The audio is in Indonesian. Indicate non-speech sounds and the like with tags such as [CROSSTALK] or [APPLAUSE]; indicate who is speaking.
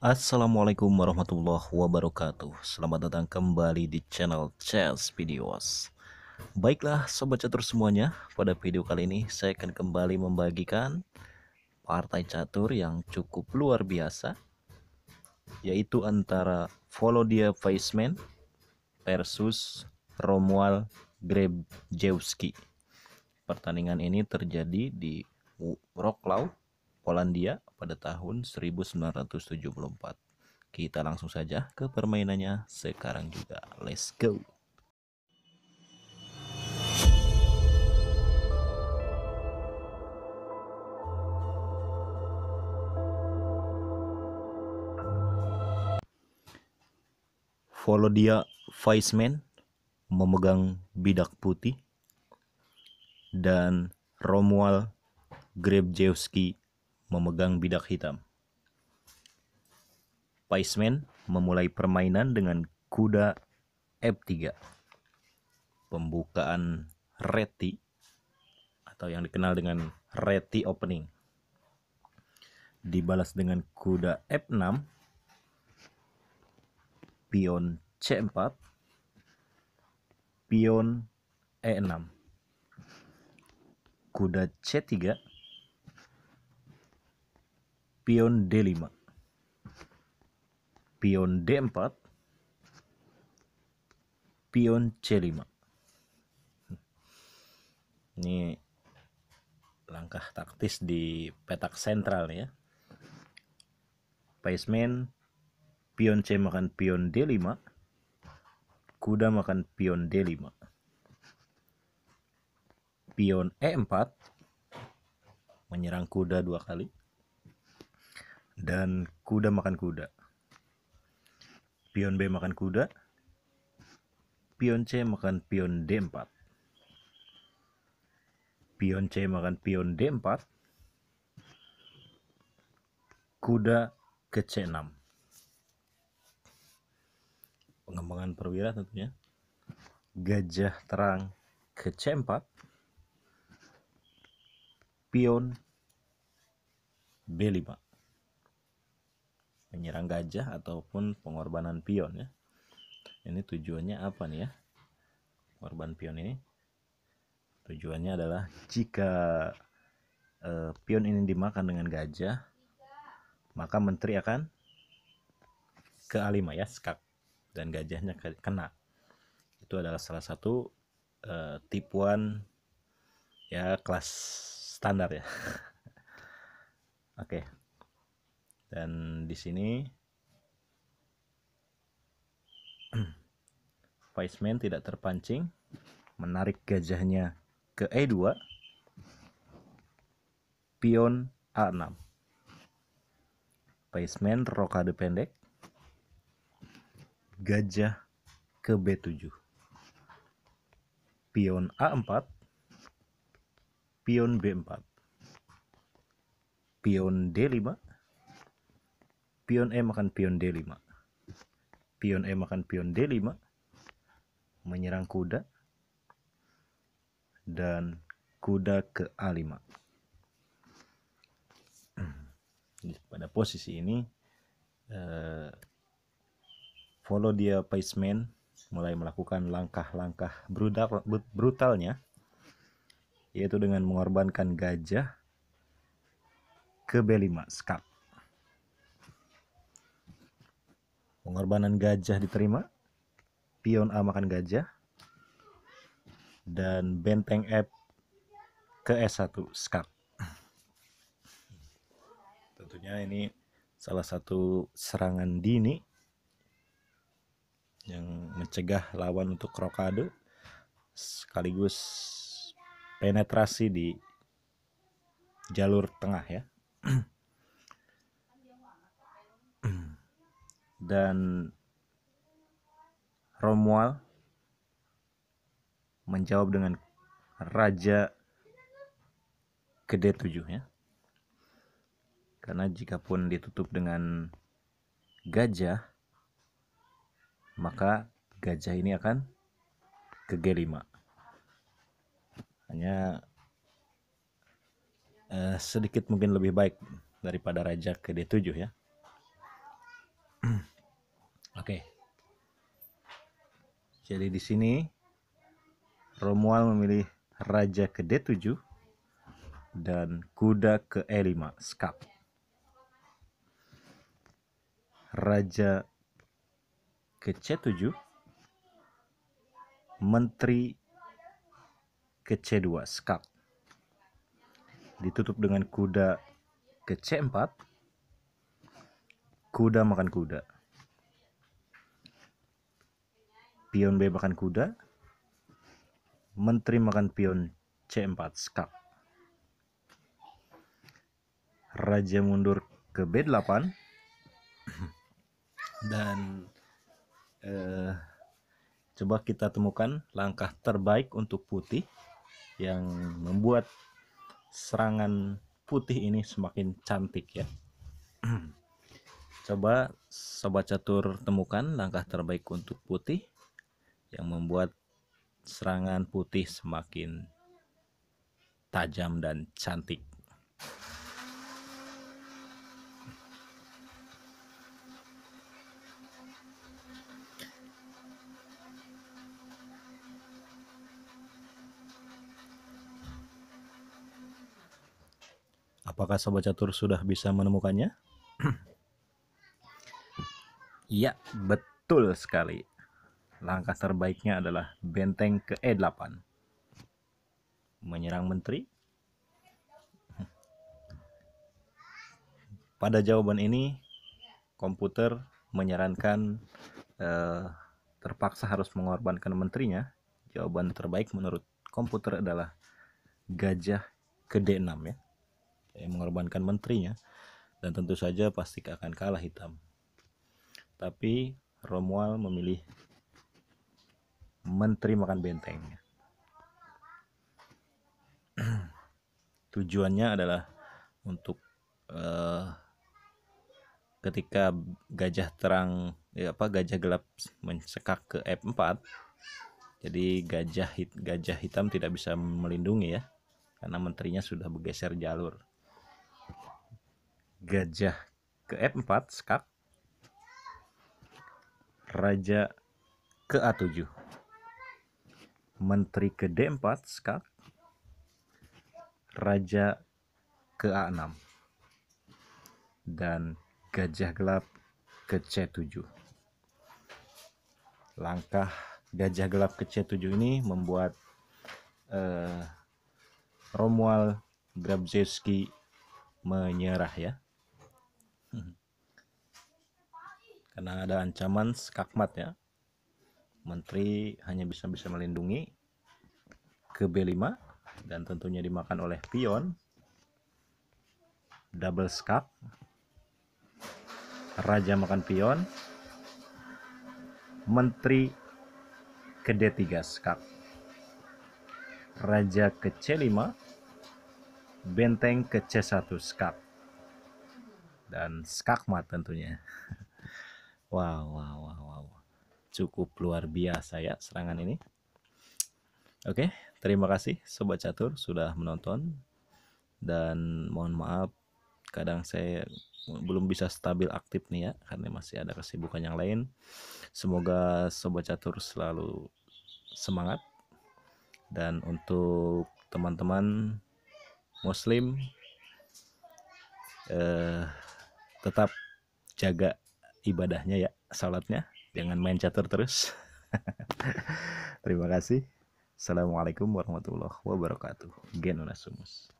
Speaker 1: Assalamualaikum warahmatullahi wabarakatuh Selamat datang kembali di channel Chess Videos Baiklah sobat catur semuanya Pada video kali ini saya akan kembali membagikan Partai catur yang cukup luar biasa Yaitu antara Volodya Weissman versus Romual Grebjewski Pertandingan ini terjadi di Wroclaw, Polandia pada tahun 1974. Kita langsung saja ke permainannya sekarang juga. Let's go! Volodya Weissman memegang bidak putih dan Romual Grebjewski memegang bidak hitam. Paisman memulai permainan dengan kuda F3. Pembukaan reti atau yang dikenal dengan reti opening. Dibalas dengan kuda F6, pion C4, pion E6, kuda C3, pion D5 pion D4 pion C5 ini langkah taktis di petak sentral ya Paceman pion C makan pion D5 kuda makan pion D5 pion E4 menyerang kuda dua kali dan kuda makan kuda. Pion B makan kuda. Pion C makan pion D4. Pion C makan pion D4. Kuda ke C6. Pengembangan perwira tentunya. Gajah terang ke C4. Pion B5 menyerang gajah ataupun pengorbanan pion ya. Ini tujuannya apa nih ya? Korban pion ini tujuannya adalah jika eh, pion ini dimakan dengan gajah, maka menteri akan ke A5 ya, skak dan gajahnya kena. Itu adalah salah satu eh, tipuan ya kelas standar ya. [LAUGHS] Oke, okay dan di sini [CLEARS THROAT] Weissman tidak terpancing menarik gajahnya ke E2 pion A6 Weissman rokade pendek gajah ke B7 pion A4 pion B4 pion D5 pion E makan pion D5 pion E makan pion D5 menyerang kuda dan kuda ke A5 pada posisi ini eh, follow dia paceman mulai melakukan langkah-langkah brutal brutalnya yaitu dengan mengorbankan gajah ke B5 skap pengorbanan gajah diterima pion A makan gajah dan benteng F ke S1 skak tentunya ini salah satu serangan dini yang mencegah lawan untuk rokade sekaligus penetrasi di jalur tengah ya [CLEARS THROAT] dan Romual menjawab dengan raja Kede 7 ya. Karena jika pun ditutup dengan gajah maka gajah ini akan ke G5. Hanya eh, sedikit mungkin lebih baik daripada raja ke D7 ya. [CLEARS THROAT] Oke. Jadi di sini Romual memilih raja ke D7 dan kuda ke E5 skak. Raja ke C7 menteri ke C2 skak. Ditutup dengan kuda ke C4 kuda makan kuda. pion B makan kuda, menteri makan pion C4 skak. Raja mundur ke B8 [CLEARS THROAT] dan uh, coba kita temukan langkah terbaik untuk putih yang membuat serangan putih ini semakin cantik ya. [CLEARS THROAT] Coba sobat catur temukan langkah terbaik untuk putih yang membuat serangan putih semakin tajam dan cantik. Apakah sobat catur sudah bisa menemukannya? [CLEARS THROAT] Iya, betul sekali langkah terbaiknya adalah benteng ke E8. Menyerang menteri. Pada jawaban ini, komputer menyarankan eh, terpaksa harus mengorbankan menterinya. Jawaban terbaik menurut komputer adalah gajah ke D6 ya. Yang mengorbankan menterinya dan tentu saja pasti akan kalah hitam. Tapi Romual memilih Menteri makan benteng. [CLEARS THROAT] Tujuannya adalah untuk uh, ketika gajah terang ya apa gajah gelap mencekak ke F4 jadi gajah hit, gajah hitam tidak bisa melindungi ya karena menterinya sudah bergeser jalur gajah ke F4 skak raja ke A7 Menteri ke D4 skak Raja ke A6 dan Gajah Gelap ke C7 langkah Gajah Gelap ke C7 ini membuat eh, Romual Grabzewski menyerah ya [LAUGHS] karena ada ancaman skakmat ya menteri hanya bisa bisa melindungi ke B5 dan tentunya dimakan oleh pion double skak raja makan pion menteri ke D3 skak raja ke C5 benteng ke C1 skak dan skakmat tentunya [LAUGHS] wow wow wow cukup luar biasa ya serangan ini. Oke, terima kasih sobat catur sudah menonton dan mohon maaf kadang saya belum bisa stabil aktif nih ya karena masih ada kesibukan yang lain. Semoga sobat catur selalu semangat dan untuk teman-teman muslim eh, tetap jaga ibadahnya ya salatnya jangan main catur terus [LAUGHS] terima kasih assalamualaikum warahmatullahi wabarakatuh gen unasumus